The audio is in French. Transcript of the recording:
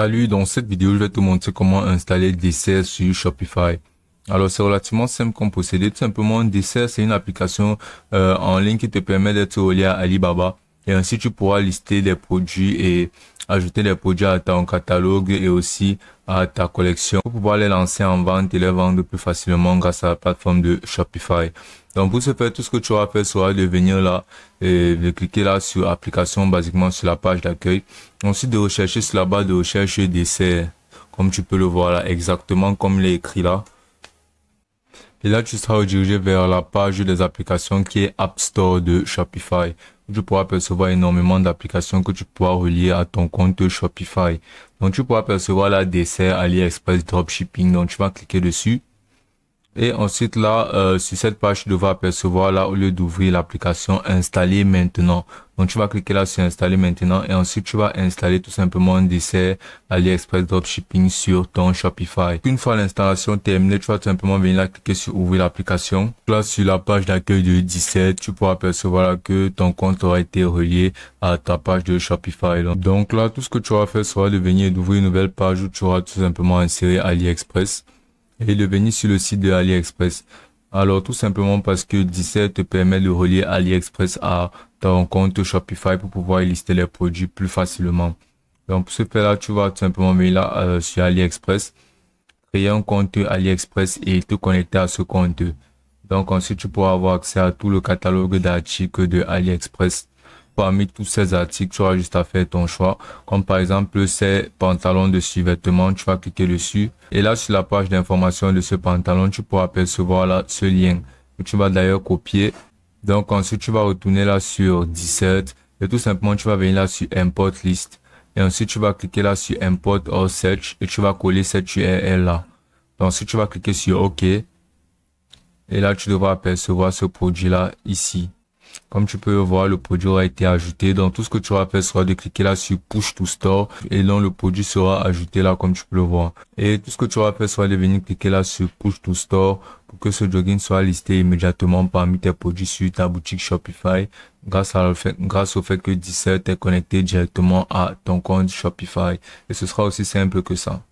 Salut, dans cette vidéo, je vais te montrer comment installer Dessert sur Shopify. Alors, c'est relativement simple comme procédé. Tout simplement, Dessert, c'est une application euh, en ligne qui te permet d'être relié à Alibaba. Et ainsi, tu pourras lister des produits et ajouter des produits à ton catalogue et aussi à ta collection pour pouvoir les lancer en vente et les vendre plus facilement grâce à la plateforme de Shopify. Donc pour ce faire, tout ce que tu auras à faire sera de venir là et de cliquer là sur application, basiquement sur la page d'accueil. Ensuite de rechercher sur la barre de recherche dessert, comme tu peux le voir là, exactement comme il est écrit là. Et là, tu seras redirigé vers la page des applications qui est App Store de Shopify tu pourras percevoir énormément d'applications que tu pourras relier à ton compte Shopify. Donc tu pourras percevoir la dessert AliExpress Dropshipping. Donc tu vas cliquer dessus et ensuite là euh, sur cette page tu devras apercevoir là au lieu d'ouvrir l'application installer maintenant donc tu vas cliquer là sur installer maintenant et ensuite tu vas installer tout simplement un dessert AliExpress Dropshipping sur ton Shopify. Une fois l'installation terminée, tu vas tout simplement venir là cliquer sur ouvrir l'application. Là sur la page d'accueil de 17, tu pourras apercevoir que ton compte aura été relié à ta page de Shopify. Donc là tout ce que tu vas faire sera de venir d'ouvrir une nouvelle page où tu auras tout simplement inséré AliExpress et venir sur le site de AliExpress Alors tout simplement parce que 17 te permet de relier AliExpress à ton compte Shopify pour pouvoir lister les produits plus facilement. Donc pour ce faire là, tu vas tout simplement venir là euh, sur AliExpress, créer un compte AliExpress et te connecter à ce compte. Donc ensuite tu pourras avoir accès à tout le catalogue d'articles de AliExpress. Parmi tous ces articles, tu auras juste à faire ton choix. Comme par exemple ces pantalons de survêtement, tu vas cliquer dessus. Et là, sur la page d'information de ce pantalon, tu pourras apercevoir là, ce lien. Que tu vas d'ailleurs copier. Donc ensuite, tu vas retourner là sur 17. Et tout simplement, tu vas venir là sur Import List. Et ensuite, tu vas cliquer là sur Import or Search. Et tu vas coller cette URL là. Donc ensuite, tu vas cliquer sur OK. Et là, tu devras apercevoir ce produit là ici. Comme tu peux le voir, le produit aura été ajouté. Donc tout ce que tu auras fait sera de cliquer là sur Push to Store et donc le produit sera ajouté là comme tu peux le voir. Et tout ce que tu auras fait sera de venir cliquer là sur Push to Store pour que ce jogging soit listé immédiatement parmi tes produits sur ta boutique Shopify grâce, grâce au fait que 17 est connecté directement à ton compte Shopify. Et ce sera aussi simple que ça.